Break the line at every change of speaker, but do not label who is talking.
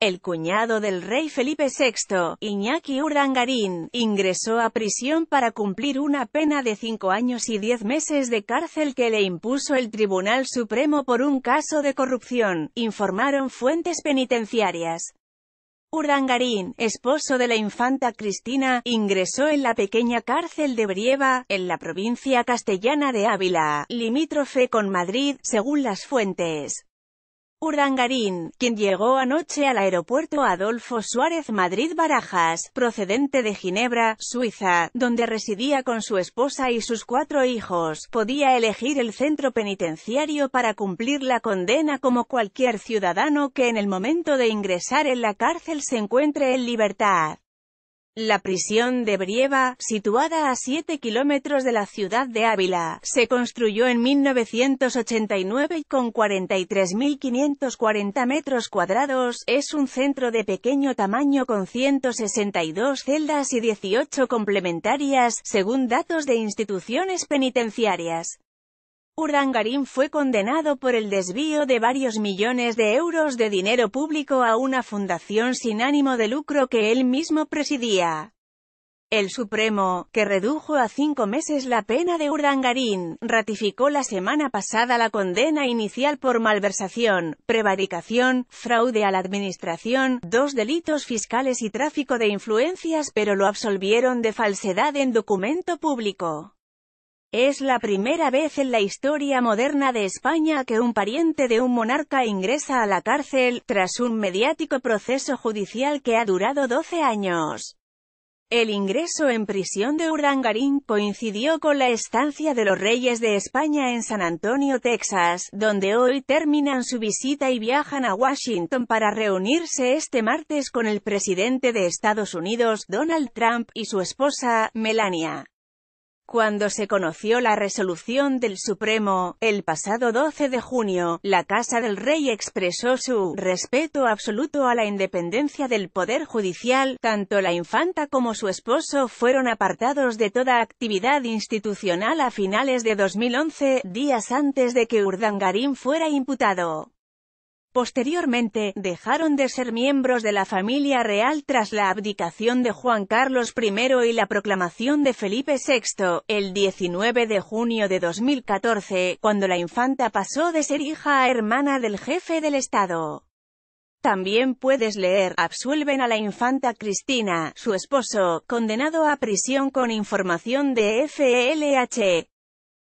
El cuñado del rey Felipe VI, Iñaki Urdangarín, ingresó a prisión para cumplir una pena de cinco años y diez meses de cárcel que le impuso el Tribunal Supremo por un caso de corrupción, informaron fuentes penitenciarias. Urdangarín, esposo de la infanta Cristina, ingresó en la pequeña cárcel de Brieva, en la provincia castellana de Ávila, limítrofe con Madrid, según las fuentes. Urdangarín, quien llegó anoche al aeropuerto Adolfo Suárez Madrid Barajas, procedente de Ginebra, Suiza, donde residía con su esposa y sus cuatro hijos, podía elegir el centro penitenciario para cumplir la condena como cualquier ciudadano que en el momento de ingresar en la cárcel se encuentre en libertad. La prisión de Brieva, situada a 7 kilómetros de la ciudad de Ávila, se construyó en 1989 y con 43.540 metros cuadrados, es un centro de pequeño tamaño con 162 celdas y 18 complementarias, según datos de instituciones penitenciarias. Urdangarín fue condenado por el desvío de varios millones de euros de dinero público a una fundación sin ánimo de lucro que él mismo presidía. El Supremo, que redujo a cinco meses la pena de Urdangarín, ratificó la semana pasada la condena inicial por malversación, prevaricación, fraude a la administración, dos delitos fiscales y tráfico de influencias pero lo absolvieron de falsedad en documento público. Es la primera vez en la historia moderna de España que un pariente de un monarca ingresa a la cárcel, tras un mediático proceso judicial que ha durado 12 años. El ingreso en prisión de Urdangarín coincidió con la estancia de los reyes de España en San Antonio, Texas, donde hoy terminan su visita y viajan a Washington para reunirse este martes con el presidente de Estados Unidos, Donald Trump, y su esposa, Melania. Cuando se conoció la resolución del Supremo, el pasado 12 de junio, la Casa del Rey expresó su respeto absoluto a la independencia del Poder Judicial, tanto la infanta como su esposo fueron apartados de toda actividad institucional a finales de 2011, días antes de que Urdangarín fuera imputado. Posteriormente, dejaron de ser miembros de la familia real tras la abdicación de Juan Carlos I y la proclamación de Felipe VI, el 19 de junio de 2014, cuando la infanta pasó de ser hija a hermana del jefe del Estado. También puedes leer, absuelven a la infanta Cristina, su esposo, condenado a prisión con información de FLH.